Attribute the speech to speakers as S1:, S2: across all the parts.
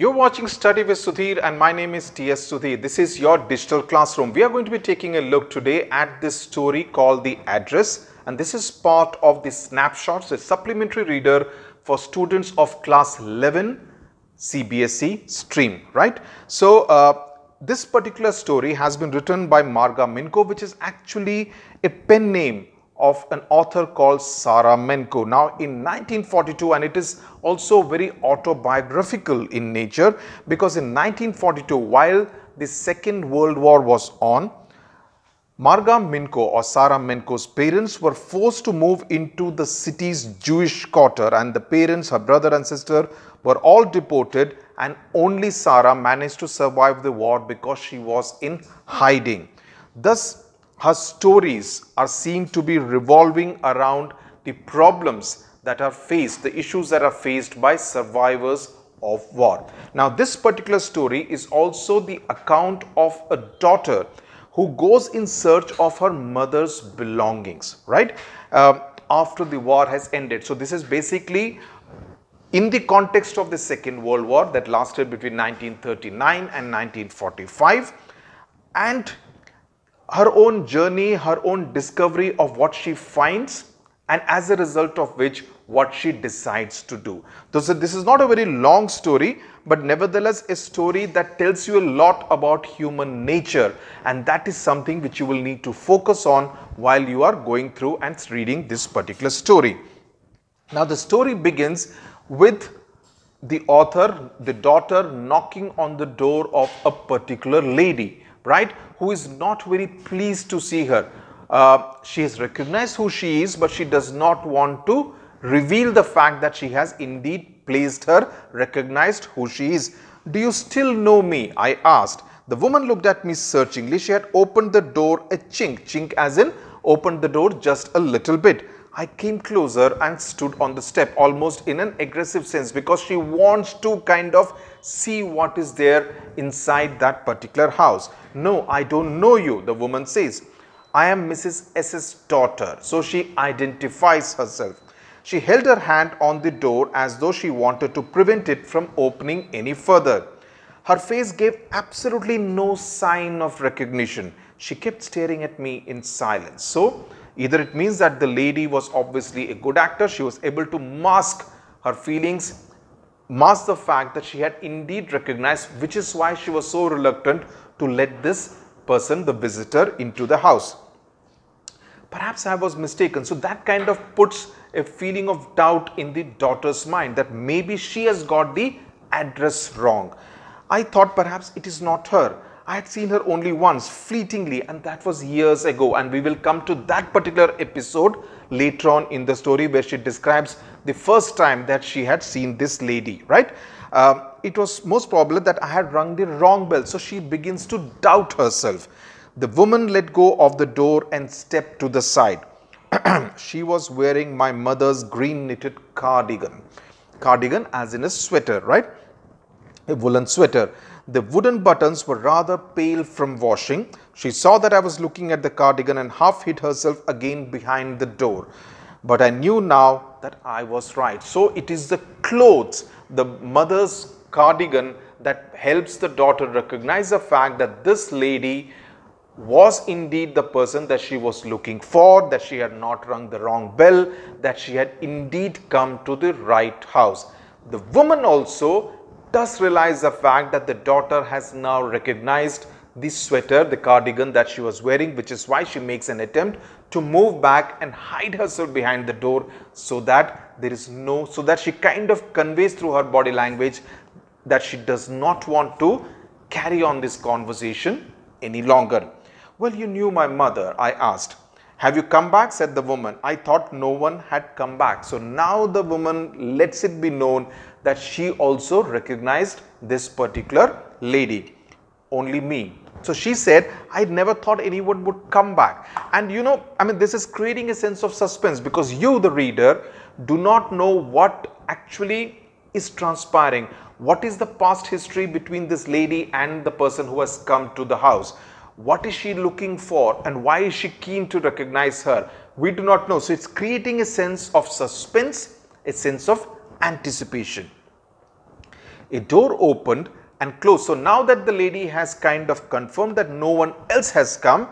S1: You're watching Study with Sudhir and my name is T.S. Sudhir. This is your digital classroom. We are going to be taking a look today at this story called The Address and this is part of the snapshots, a supplementary reader for students of class 11 CBSE stream, right? So, uh, this particular story has been written by Marga Minko which is actually a pen name of an author called Sara Menko. Now in 1942 and it is also very autobiographical in nature because in 1942 while the second world war was on Marga Menko or Sara Menko's parents were forced to move into the city's Jewish quarter and the parents, her brother and sister were all deported and only Sara managed to survive the war because she was in hiding. Thus her stories are seen to be revolving around the problems that are faced, the issues that are faced by survivors of war. Now, this particular story is also the account of a daughter who goes in search of her mother's belongings, right? Um, after the war has ended. So, this is basically in the context of the Second World War that lasted between 1939 and 1945 and her own journey, her own discovery of what she finds, and as a result of which, what she decides to do. So, this is not a very long story, but nevertheless, a story that tells you a lot about human nature, and that is something which you will need to focus on while you are going through and reading this particular story. Now, the story begins with the author, the daughter, knocking on the door of a particular lady right, who is not very pleased to see her. Uh, she has recognized who she is, but she does not want to reveal the fact that she has indeed placed her, recognized who she is. Do you still know me? I asked. The woman looked at me searchingly. She had opened the door a chink, chink as in opened the door just a little bit. I came closer and stood on the step almost in an aggressive sense because she wants to kind of see what is there inside that particular house. No, I don't know you, the woman says. I am Mrs. S.'s daughter. So she identifies herself. She held her hand on the door as though she wanted to prevent it from opening any further. Her face gave absolutely no sign of recognition. She kept staring at me in silence. So, either it means that the lady was obviously a good actor, she was able to mask her feelings masked the fact that she had indeed recognized, which is why she was so reluctant to let this person, the visitor, into the house. Perhaps I was mistaken. So that kind of puts a feeling of doubt in the daughter's mind that maybe she has got the address wrong. I thought perhaps it is not her. I had seen her only once, fleetingly, and that was years ago. And we will come to that particular episode later on in the story where she describes the first time that she had seen this lady, right? Um, it was most probable that I had rung the wrong bell. So she begins to doubt herself. The woman let go of the door and stepped to the side. she was wearing my mother's green knitted cardigan. Cardigan as in a sweater, right? A woolen sweater. The wooden buttons were rather pale from washing. She saw that I was looking at the cardigan and half hid herself again behind the door. But I knew now that I was right. So it is the clothes, the mother's cardigan that helps the daughter recognize the fact that this lady was indeed the person that she was looking for, that she had not rung the wrong bell, that she had indeed come to the right house. The woman also does realize the fact that the daughter has now recognized the sweater, the cardigan that she was wearing, which is why she makes an attempt to move back and hide herself behind the door so that there is no, so that she kind of conveys through her body language that she does not want to carry on this conversation any longer. Well, you knew my mother, I asked. Have you come back? said the woman. I thought no one had come back. So now the woman lets it be known that she also recognized this particular lady. Only me. So she said, I never thought anyone would come back. And you know, I mean, this is creating a sense of suspense because you, the reader, do not know what actually is transpiring. What is the past history between this lady and the person who has come to the house? What is she looking for and why is she keen to recognize her? We do not know. So it's creating a sense of suspense, a sense of anticipation. A door opened and close. So now that the lady has kind of confirmed that no one else has come,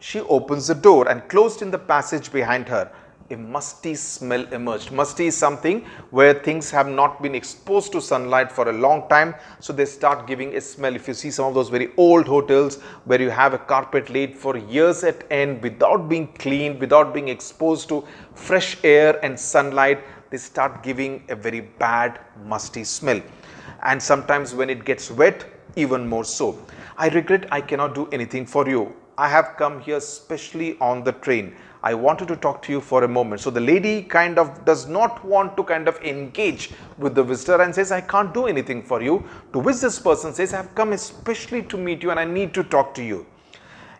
S1: she opens the door and closed in the passage behind her. A musty smell emerged. Musty is something where things have not been exposed to sunlight for a long time. So they start giving a smell. If you see some of those very old hotels where you have a carpet laid for years at end without being cleaned, without being exposed to fresh air and sunlight, they start giving a very bad musty smell and sometimes when it gets wet even more so. I regret I cannot do anything for you. I have come here specially on the train. I wanted to talk to you for a moment. So the lady kind of does not want to kind of engage with the visitor and says, I can't do anything for you. To which this person says, I have come especially to meet you and I need to talk to you.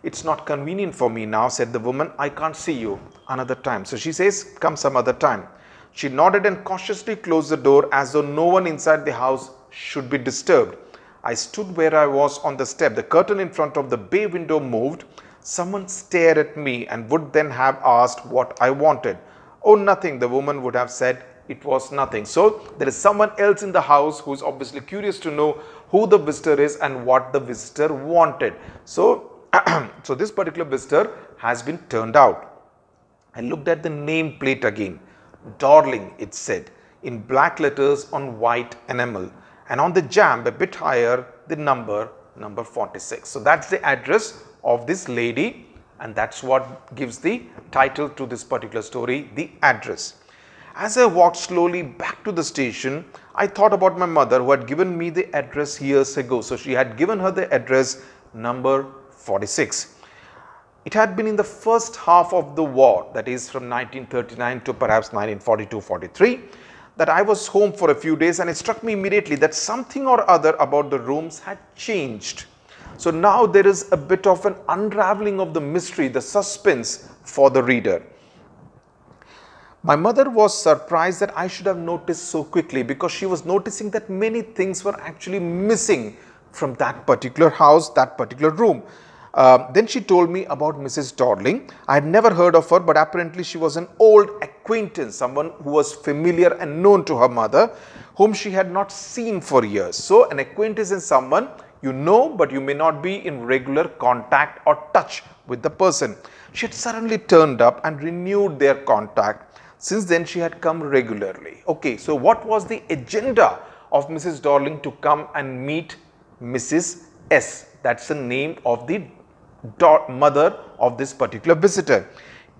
S1: It's not convenient for me now, said the woman. I can't see you another time. So she says, come some other time. She nodded and cautiously closed the door as though no one inside the house should be disturbed. I stood where I was on the step. The curtain in front of the bay window moved. Someone stared at me and would then have asked what I wanted. Oh, nothing, the woman would have said. It was nothing. So, there is someone else in the house who is obviously curious to know who the visitor is and what the visitor wanted. So, so this particular visitor has been turned out. I looked at the name plate again. Darling, it said, in black letters on white enamel and on the jamb a bit higher the number number 46. So that's the address of this lady and that's what gives the title to this particular story the address. As I walked slowly back to the station I thought about my mother who had given me the address years ago. So she had given her the address number 46. It had been in the first half of the war that is from 1939 to perhaps 1942-43 that I was home for a few days and it struck me immediately that something or other about the rooms had changed. So now there is a bit of an unraveling of the mystery, the suspense for the reader. My mother was surprised that I should have noticed so quickly because she was noticing that many things were actually missing from that particular house, that particular room. Uh, then she told me about Mrs. Dodling. I had never heard of her, but apparently she was an old acquaintance, someone who was familiar and known to her mother, whom she had not seen for years. So, an acquaintance is someone you know, but you may not be in regular contact or touch with the person. She had suddenly turned up and renewed their contact. Since then, she had come regularly. Okay, so what was the agenda of Mrs. Darling to come and meet Mrs. S? That's the name of the mother of this particular visitor.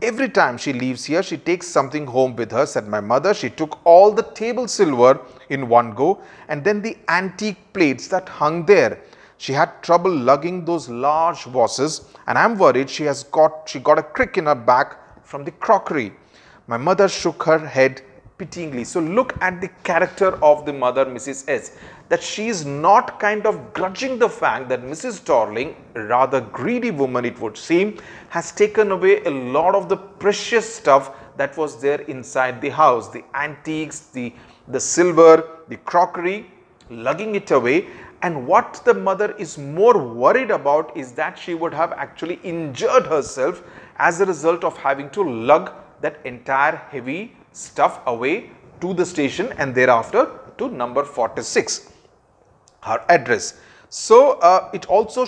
S1: Every time she leaves here, she takes something home with her, said my mother. She took all the table silver in one go and then the antique plates that hung there. She had trouble lugging those large vases and I'm worried she has got, she got a crick in her back from the crockery. My mother shook her head pityingly. So look at the character of the mother, Mrs. S, that she is not kind of grudging the fact that Mrs. Darling, rather greedy woman it would seem, has taken away a lot of the precious stuff that was there inside the house, the antiques, the, the silver, the crockery, lugging it away. And what the mother is more worried about is that she would have actually injured herself as a result of having to lug that entire heavy stuff away to the station and thereafter to number 46, her address. So, uh, it also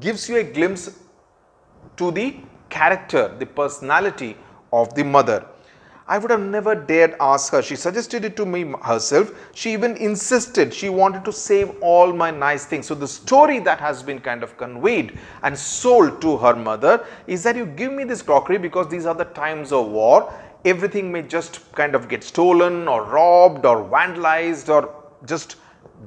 S1: gives you a glimpse to the character, the personality of the mother. I would have never dared ask her. She suggested it to me herself. She even insisted she wanted to save all my nice things. So, the story that has been kind of conveyed and sold to her mother is that you give me this crockery because these are the times of war everything may just kind of get stolen or robbed or vandalized or just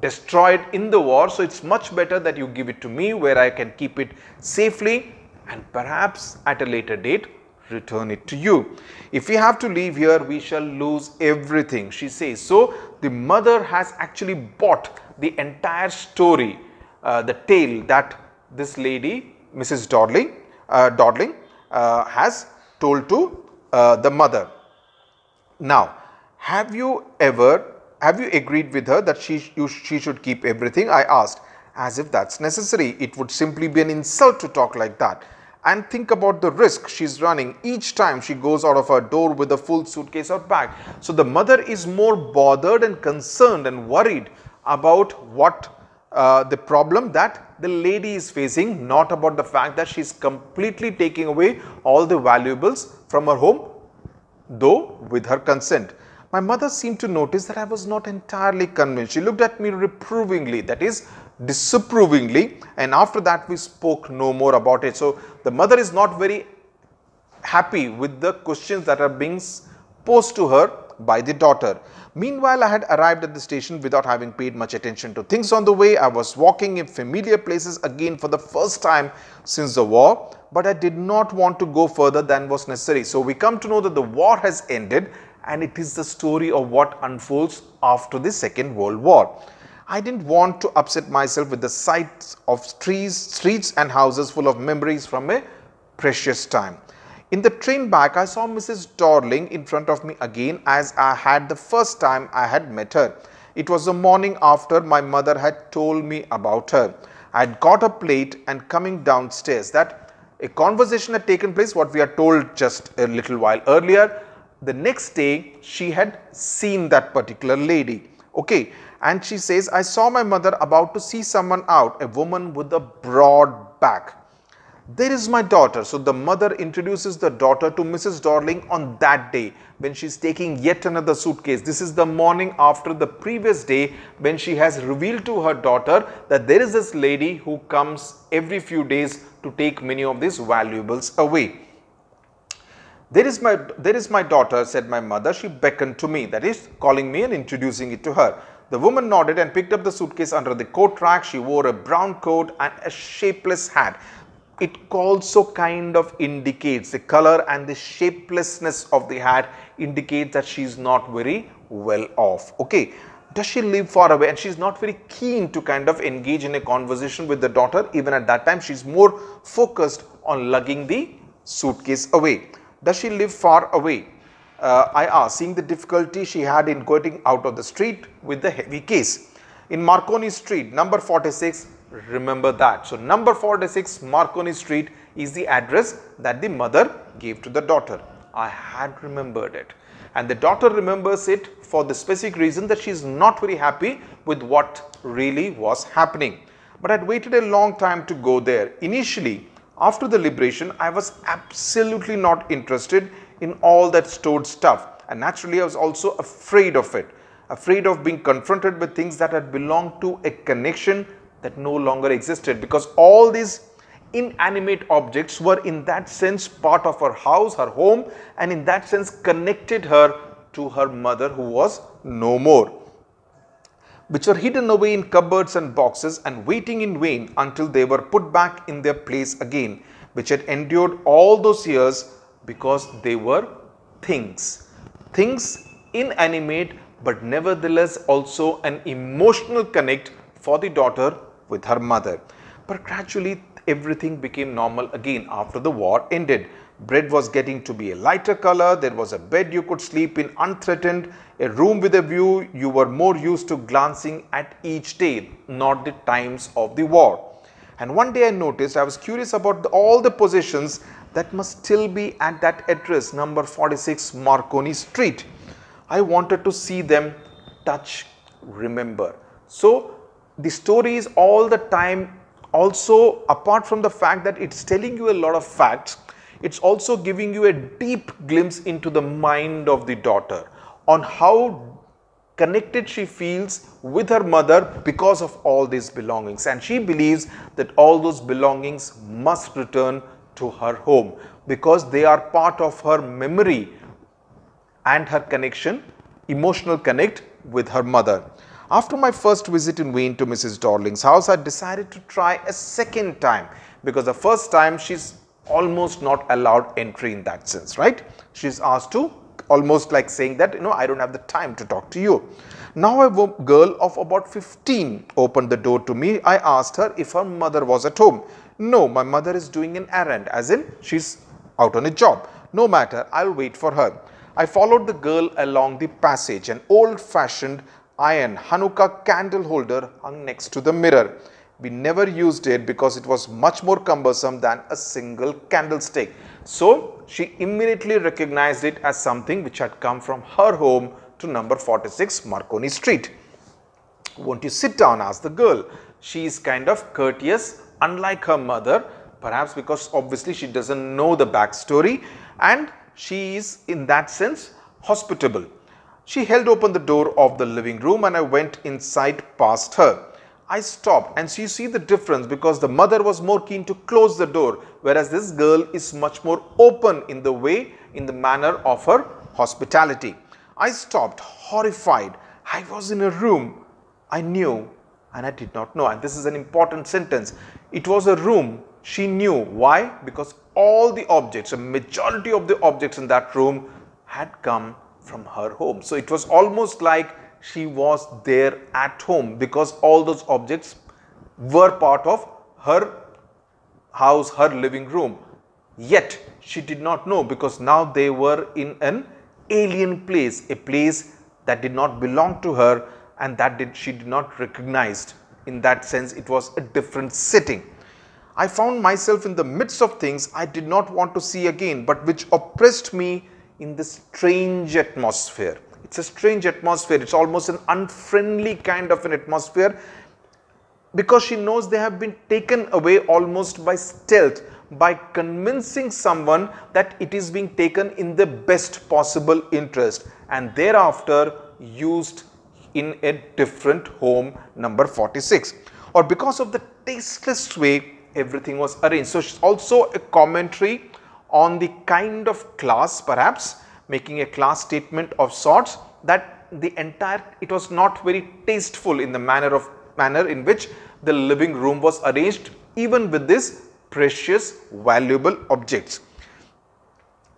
S1: destroyed in the war. So, it is much better that you give it to me where I can keep it safely and perhaps at a later date return it to you. If we have to leave here, we shall lose everything, she says. So, the mother has actually bought the entire story, uh, the tale that this lady, Mrs. Dodling, uh, Dodling uh, has told to uh, the mother. Now, have you ever, have you agreed with her that she, you, she should keep everything? I asked, as if that's necessary. It would simply be an insult to talk like that. And think about the risk she's running each time she goes out of her door with a full suitcase or bag. So the mother is more bothered and concerned and worried about what uh, the problem that the lady is facing not about the fact that she is completely taking away all the valuables from her home though with her consent. My mother seemed to notice that I was not entirely convinced. She looked at me reprovingly that is disapprovingly and after that we spoke no more about it. So, the mother is not very happy with the questions that are being posed to her by the daughter. Meanwhile, I had arrived at the station without having paid much attention to things on the way. I was walking in familiar places again for the first time since the war, but I did not want to go further than was necessary. So we come to know that the war has ended and it is the story of what unfolds after the Second World War. I didn't want to upset myself with the sight of trees, streets and houses full of memories from a precious time. In the train back, I saw Mrs. Dorling in front of me again as I had the first time I had met her. It was the morning after my mother had told me about her. I had got a plate and coming downstairs that a conversation had taken place what we are told just a little while earlier. The next day she had seen that particular lady. Okay. And she says, I saw my mother about to see someone out, a woman with a broad back. There is my daughter. So the mother introduces the daughter to Mrs. Darling on that day when she's taking yet another suitcase. This is the morning after the previous day when she has revealed to her daughter that there is this lady who comes every few days to take many of these valuables away. There is my there is my daughter, said my mother. She beckoned to me, that is, calling me and introducing it to her. The woman nodded and picked up the suitcase under the coat rack. She wore a brown coat and a shapeless hat it also kind of indicates the color and the shapelessness of the hat indicates that she is not very well off. Okay. Does she live far away and she's not very keen to kind of engage in a conversation with the daughter even at that time she's more focused on lugging the suitcase away. Does she live far away? Uh, I asked seeing the difficulty she had in getting out of the street with the heavy case. In Marconi Street number 46 remember that. So, number 46 Marconi Street is the address that the mother gave to the daughter. I had remembered it and the daughter remembers it for the specific reason that she is not very happy with what really was happening. But I had waited a long time to go there. Initially, after the liberation, I was absolutely not interested in all that stored stuff and naturally I was also afraid of it, afraid of being confronted with things that had belonged to a connection that no longer existed because all these inanimate objects were in that sense part of her house, her home and in that sense connected her to her mother who was no more which were hidden away in cupboards and boxes and waiting in vain until they were put back in their place again, which had endured all those years because they were things. Things inanimate, but nevertheless also an emotional connect for the daughter with her mother. But gradually everything became normal again after the war ended. Bread was getting to be a lighter color, there was a bed you could sleep in unthreatened, a room with a view, you were more used to glancing at each day, not the times of the war. And one day I noticed, I was curious about the, all the possessions that must still be at that address, number 46 Marconi Street. I wanted to see them, touch, remember. So the story is all the time also apart from the fact that it's telling you a lot of facts, it's also giving you a deep glimpse into the mind of the daughter on how connected she feels with her mother because of all these belongings and she believes that all those belongings must return to her home because they are part of her memory and her connection emotional connect with her mother after my first visit in Wien to Mrs. Darling's house, I decided to try a second time because the first time she's almost not allowed entry in that sense, right? She's asked to almost like saying that you know I don't have the time to talk to you. Now a girl of about 15 opened the door to me. I asked her if her mother was at home. No, my mother is doing an errand as in she's out on a job. No matter, I'll wait for her. I followed the girl along the passage, an old fashioned iron Hanukkah candle holder hung next to the mirror. We never used it because it was much more cumbersome than a single candlestick. So she immediately recognized it as something which had come from her home to number 46 Marconi Street. Won't you sit down? asked the girl. She is kind of courteous, unlike her mother, perhaps because obviously she doesn't know the backstory and she is in that sense hospitable. She held open the door of the living room and I went inside past her. I stopped and she you see the difference because the mother was more keen to close the door whereas this girl is much more open in the way in the manner of her hospitality. I stopped horrified. I was in a room I knew and I did not know and this is an important sentence. It was a room she knew. Why? Because all the objects, a majority of the objects in that room had come from her home. So it was almost like she was there at home because all those objects were part of her house, her living room. Yet she did not know because now they were in an alien place, a place that did not belong to her and that did, she did not recognize. In that sense, it was a different setting. I found myself in the midst of things I did not want to see again, but which oppressed me in this strange atmosphere. It's a strange atmosphere, it's almost an unfriendly kind of an atmosphere because she knows they have been taken away almost by stealth by convincing someone that it is being taken in the best possible interest and thereafter used in a different home number 46 or because of the tasteless way everything was arranged. So, it's also a commentary on the kind of class perhaps making a class statement of sorts that the entire it was not very tasteful in the manner of manner in which the living room was arranged even with these precious valuable objects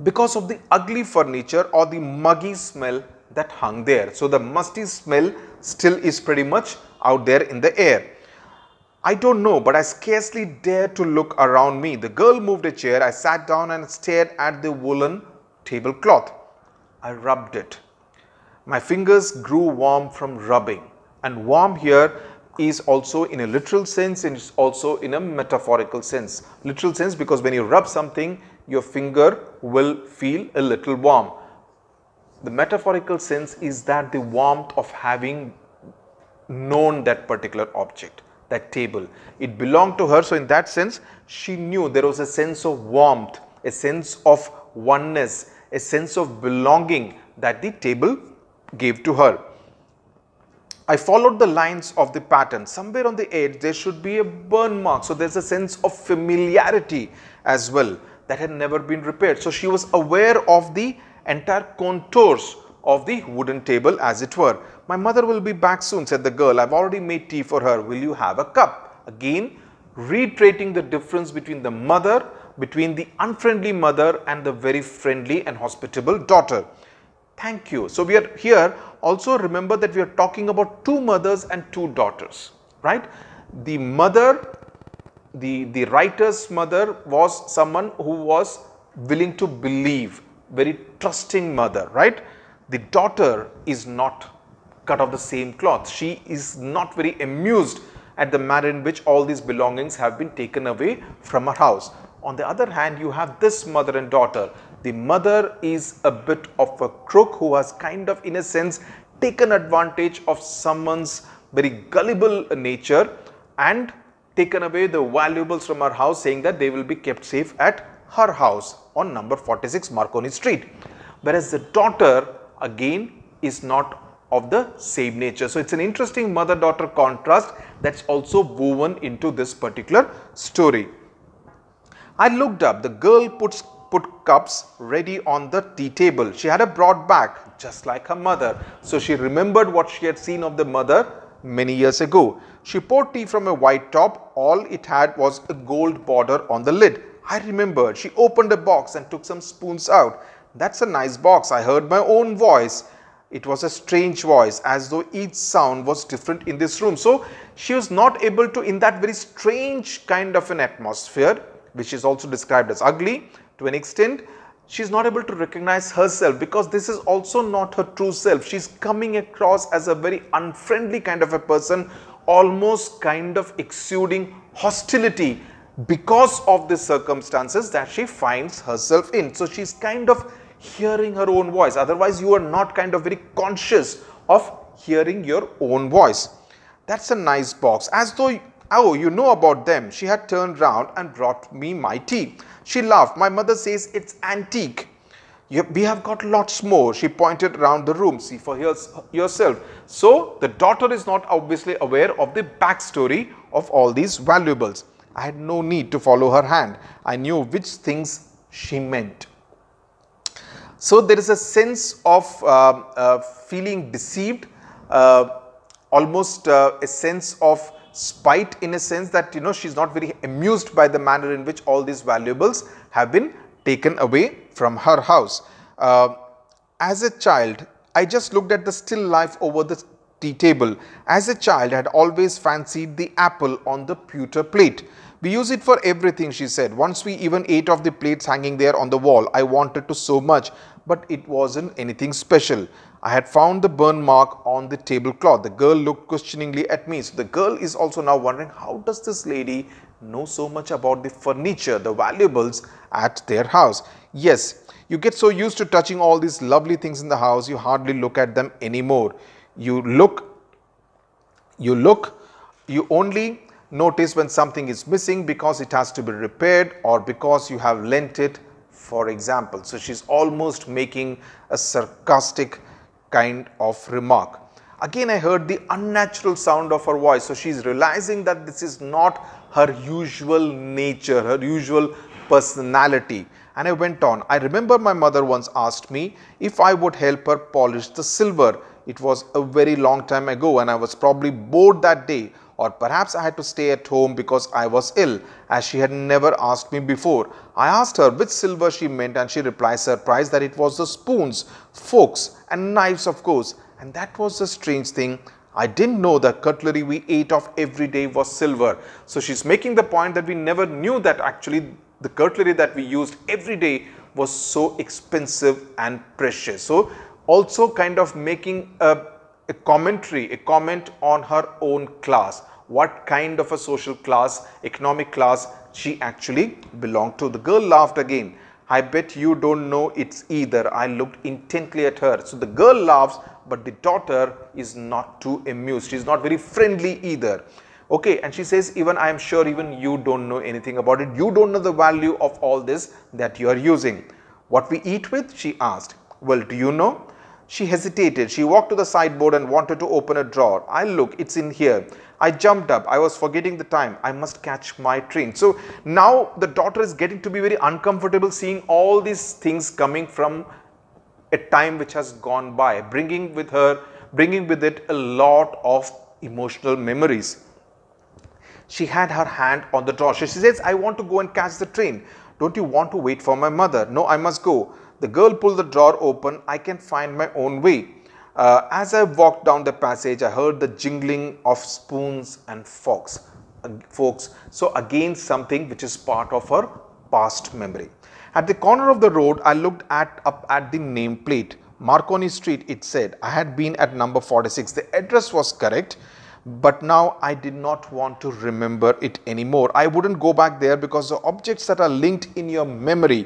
S1: because of the ugly furniture or the muggy smell that hung there. So, the musty smell still is pretty much out there in the air. I don't know, but I scarcely dared to look around me. The girl moved a chair. I sat down and stared at the woolen tablecloth. I rubbed it. My fingers grew warm from rubbing. And warm here is also in a literal sense and it's also in a metaphorical sense. Literal sense because when you rub something, your finger will feel a little warm. The metaphorical sense is that the warmth of having known that particular object that table. It belonged to her. So, in that sense, she knew there was a sense of warmth, a sense of oneness, a sense of belonging that the table gave to her. I followed the lines of the pattern. Somewhere on the edge, there should be a burn mark. So, there's a sense of familiarity as well that had never been repaired. So, she was aware of the entire contours of the wooden table as it were. My mother will be back soon, said the girl. I've already made tea for her. Will you have a cup? Again, reiterating the difference between the mother, between the unfriendly mother and the very friendly and hospitable daughter. Thank you. So, we are here also remember that we are talking about two mothers and two daughters, right? The mother, the, the writer's mother was someone who was willing to believe, very trusting mother, right? the daughter is not cut of the same cloth. She is not very amused at the manner in which all these belongings have been taken away from her house. On the other hand, you have this mother and daughter. The mother is a bit of a crook who has kind of in a sense taken advantage of someone's very gullible nature and taken away the valuables from her house saying that they will be kept safe at her house on number 46 Marconi Street. Whereas the daughter again is not of the same nature. So, it is an interesting mother daughter contrast that is also woven into this particular story. I looked up the girl puts put cups ready on the tea table. She had a broad back just like her mother. So, she remembered what she had seen of the mother many years ago. She poured tea from a white top. All it had was a gold border on the lid. I remembered. She opened a box and took some spoons out. That's a nice box. I heard my own voice. It was a strange voice as though each sound was different in this room. So she was not able to in that very strange kind of an atmosphere which is also described as ugly to an extent. She is not able to recognize herself because this is also not her true self. She's coming across as a very unfriendly kind of a person almost kind of exuding hostility because of the circumstances that she finds herself in. So she's kind of hearing her own voice. Otherwise, you are not kind of very conscious of hearing your own voice. That's a nice box. As though, oh, you know about them. She had turned round and brought me my tea. She laughed. My mother says it's antique. we have got lots more. She pointed round the room. See for yourself. So, the daughter is not obviously aware of the backstory of all these valuables. I had no need to follow her hand. I knew which things she meant. So, there is a sense of uh, uh, feeling deceived, uh, almost a sense of spite in a sense that you know she's not very amused by the manner in which all these valuables have been taken away from her house. Uh, as a child, I just looked at the still life over the tea table. As a child, I had always fancied the apple on the pewter plate. We use it for everything, she said. Once we even ate off the plates hanging there on the wall, I wanted to so much but it wasn't anything special. I had found the burn mark on the tablecloth. The girl looked questioningly at me. So the girl is also now wondering how does this lady know so much about the furniture, the valuables at their house. Yes, you get so used to touching all these lovely things in the house, you hardly look at them anymore. You look, you look, you only notice when something is missing because it has to be repaired or because you have lent it for example. So, she is almost making a sarcastic kind of remark. Again I heard the unnatural sound of her voice. So, she is realizing that this is not her usual nature, her usual personality and I went on. I remember my mother once asked me if I would help her polish the silver. It was a very long time ago and I was probably bored that day or perhaps I had to stay at home because I was ill as she had never asked me before. I asked her which silver she meant and she replied surprised that it was the spoons, forks and knives of course and that was the strange thing. I didn't know the cutlery we ate of every day was silver. So she's making the point that we never knew that actually the cutlery that we used every day was so expensive and precious. So also kind of making a, a, commentary, a comment on her own class what kind of a social class, economic class she actually belonged to. The girl laughed again. I bet you don't know it's either. I looked intently at her. So the girl laughs, but the daughter is not too amused. She's not very friendly either. Okay, and she says, even I am sure even you don't know anything about it. You don't know the value of all this that you are using. What we eat with? She asked. Well, do you know? She hesitated. She walked to the sideboard and wanted to open a drawer. I look, it's in here. I jumped up. I was forgetting the time. I must catch my train. So now the daughter is getting to be very uncomfortable seeing all these things coming from a time which has gone by, bringing with her, bringing with it a lot of emotional memories. She had her hand on the drawer. She says, I want to go and catch the train. Don't you want to wait for my mother? No, I must go. The girl pulled the drawer open. I can find my own way. Uh, as I walked down the passage, I heard the jingling of spoons and forks. Uh, So again, something which is part of her past memory. At the corner of the road, I looked at up at the nameplate. Marconi Street, it said. I had been at number 46. The address was correct, but now I did not want to remember it anymore. I wouldn't go back there because the objects that are linked in your memory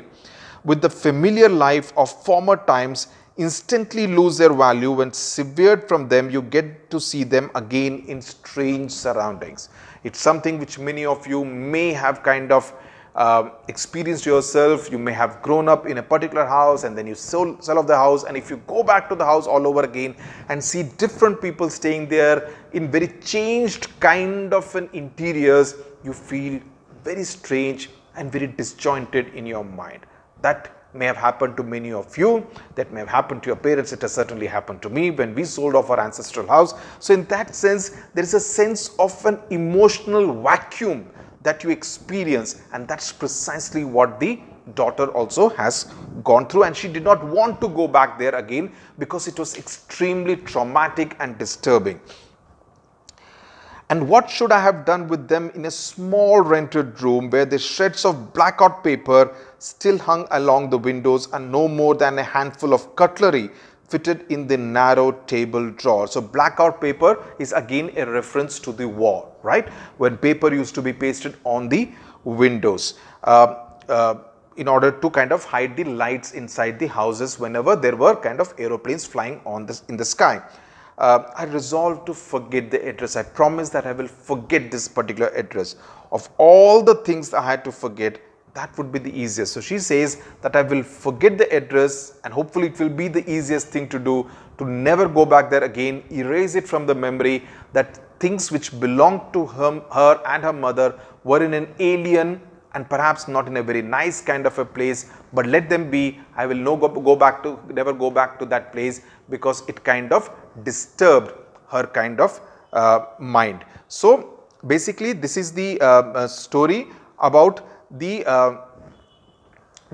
S1: with the familiar life of former times instantly lose their value when severed from them you get to see them again in strange surroundings it's something which many of you may have kind of uh, experienced yourself you may have grown up in a particular house and then you sell, sell off the house and if you go back to the house all over again and see different people staying there in very changed kind of an interiors you feel very strange and very disjointed in your mind that may have happened to many of you, that may have happened to your parents, it has certainly happened to me when we sold off our ancestral house. So in that sense, there is a sense of an emotional vacuum that you experience and that's precisely what the daughter also has gone through and she did not want to go back there again because it was extremely traumatic and disturbing. And what should I have done with them in a small rented room where the shreds of blackout paper still hung along the windows and no more than a handful of cutlery fitted in the narrow table drawer. So blackout paper is again a reference to the war, right? When paper used to be pasted on the windows. Uh, uh, in order to kind of hide the lights inside the houses whenever there were kind of aeroplanes flying on this in the sky uh, I resolve to forget the address. I promise that I will forget this particular address. Of all the things I had to forget, that would be the easiest. So she says that I will forget the address and hopefully it will be the easiest thing to do to never go back there again, erase it from the memory that things which belonged to her, her and her mother were in an alien and perhaps not in a very nice kind of a place, but let them be. I will no go, go back to never go back to that place because it kind of disturbed her kind of uh, mind. So, basically this is the uh, uh story about the uh,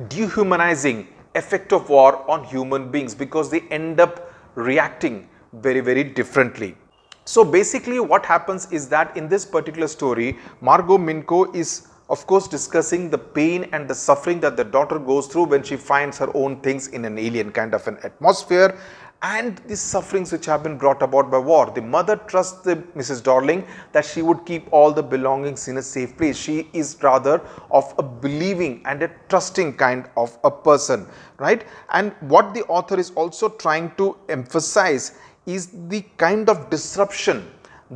S1: dehumanizing effect of war on human beings because they end up reacting very very differently. So, basically what happens is that in this particular story Margot Minko is of course discussing the pain and the suffering that the daughter goes through when she finds her own things in an alien kind of an atmosphere and the sufferings which have been brought about by war. The mother trusts the Mrs. Darling that she would keep all the belongings in a safe place. She is rather of a believing and a trusting kind of a person, right? And what the author is also trying to emphasize is the kind of disruption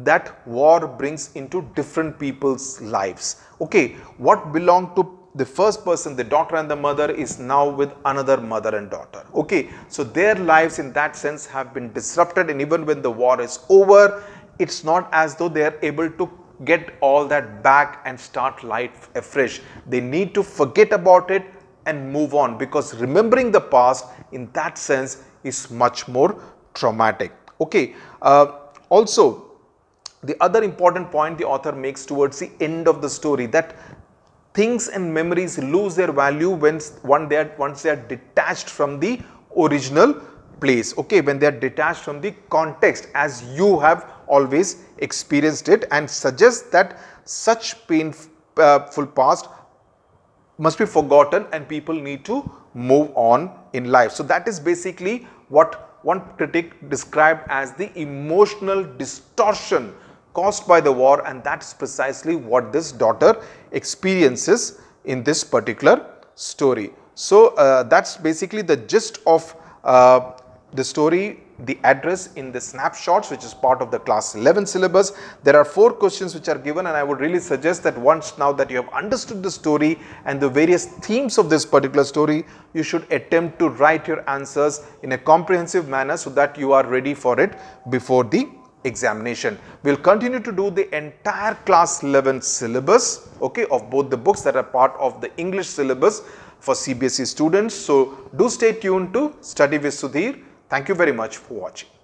S1: that war brings into different people's lives. Okay, what belonged to the first person, the daughter and the mother is now with another mother and daughter. Okay, so their lives in that sense have been disrupted and even when the war is over, it's not as though they are able to get all that back and start life afresh. They need to forget about it and move on because remembering the past in that sense is much more traumatic. Okay, uh, also the other important point the author makes towards the end of the story that things and memories lose their value once, they are, once they are detached from the original place okay when they are detached from the context as you have always experienced it and suggests that such painful uh, past must be forgotten and people need to move on in life. So that is basically what one critic described as the emotional distortion caused by the war and that is precisely what this daughter experiences in this particular story. So, uh, that is basically the gist of uh, the story the address in the snapshots which is part of the class 11 syllabus. There are four questions which are given and I would really suggest that once now that you have understood the story and the various themes of this particular story, you should attempt to write your answers in a comprehensive manner so that you are ready for it before the examination. We'll continue to do the entire class 11 syllabus, okay, of both the books that are part of the English syllabus for CBSE students. So, do stay tuned to Study with Sudhir. Thank you very much for watching.